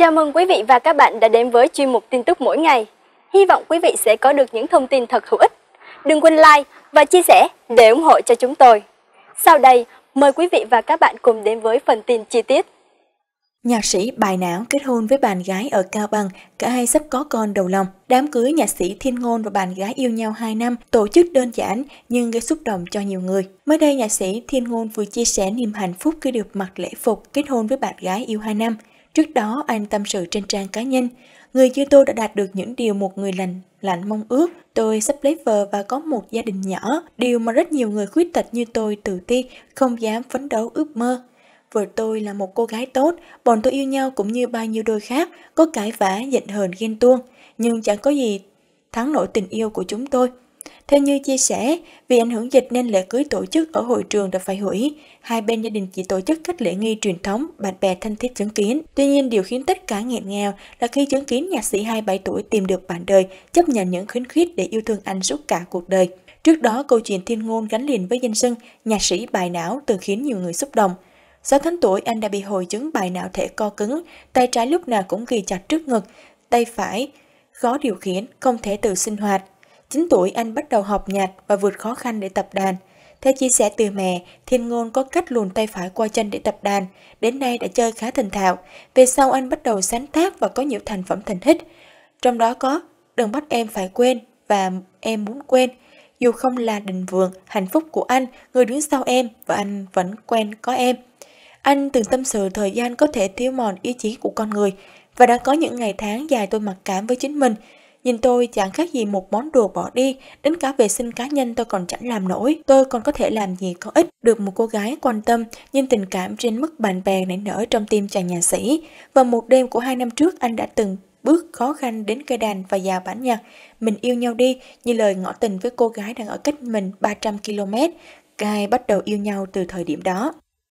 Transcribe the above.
Chào mừng quý vị và các bạn đã đến với chuyên mục tin tức mỗi ngày. Hy vọng quý vị sẽ có được những thông tin thật hữu ích. Đừng quên like và chia sẻ để ủng hộ cho chúng tôi. Sau đây, mời quý vị và các bạn cùng đến với phần tin chi tiết. Nhạc sĩ bài não kết hôn với bạn gái ở Cao Bằng, cả hai sắp có con đầu lòng. Đám cưới nhạc sĩ Thiên Ngôn và bạn gái yêu nhau 2 năm tổ chức đơn giản nhưng gây xúc động cho nhiều người. Mới đây, nhạc sĩ Thiên Ngôn vừa chia sẻ niềm hạnh phúc khi được mặc lễ phục kết hôn với bạn gái yêu 2 năm. Trước đó anh tâm sự trên trang cá nhân, người như tôi đã đạt được những điều một người lành lạnh mong ước. Tôi sắp lấy vợ và có một gia đình nhỏ, điều mà rất nhiều người khuyết tật như tôi tự ti, không dám phấn đấu ước mơ. Vợ tôi là một cô gái tốt, bọn tôi yêu nhau cũng như bao nhiêu đôi khác, có cãi vã, giận hờn ghen tuông, nhưng chẳng có gì thắng nổi tình yêu của chúng tôi. Theo như chia sẻ, vì ảnh hưởng dịch nên lễ cưới tổ chức ở hội trường đã phải hủy. Hai bên gia đình chỉ tổ chức cách lễ nghi truyền thống, bạn bè thân thiết chứng kiến. Tuy nhiên, điều khiến tất cả nghẹn ngào là khi chứng kiến nhạc sĩ 27 tuổi tìm được bạn đời, chấp nhận những khuyến khuyết để yêu thương anh suốt cả cuộc đời. Trước đó, câu chuyện thiên ngôn gắn liền với danh sưng nhạc sĩ bài não từng khiến nhiều người xúc động. 6 tháng tuổi, anh đã bị hồi chứng bài não thể co cứng, tay trái lúc nào cũng ghi chặt trước ngực, tay phải khó điều khiển, không thể tự sinh hoạt. 9 tuổi anh bắt đầu học nhạc và vượt khó khăn để tập đàn. Theo chia sẻ từ mẹ, Thiên Ngôn có cách luồn tay phải qua chân để tập đàn, đến nay đã chơi khá thành thạo. Về sau anh bắt đầu sáng tác và có nhiều thành phẩm thành hit. Trong đó có Đừng bắt em phải quên và Em muốn quên. Dù không là đình vượng, hạnh phúc của anh, người đứng sau em và anh vẫn quen có em. Anh từng tâm sự thời gian có thể thiếu mòn ý chí của con người và đã có những ngày tháng dài tôi mặc cảm với chính mình, Nhìn tôi chẳng khác gì một món đồ bỏ đi, đến cả vệ sinh cá nhân tôi còn chẳng làm nổi. Tôi còn có thể làm gì có ích, được một cô gái quan tâm, nhưng tình cảm trên mức bàn bè nảy nở trong tim chàng nhà sĩ. Vào một đêm của hai năm trước anh đã từng bước khó khăn đến cây đàn và già bản nhạc. Mình yêu nhau đi, như lời ngỏ tình với cô gái đang ở cách mình 300 km. Cai bắt đầu yêu nhau từ thời điểm đó.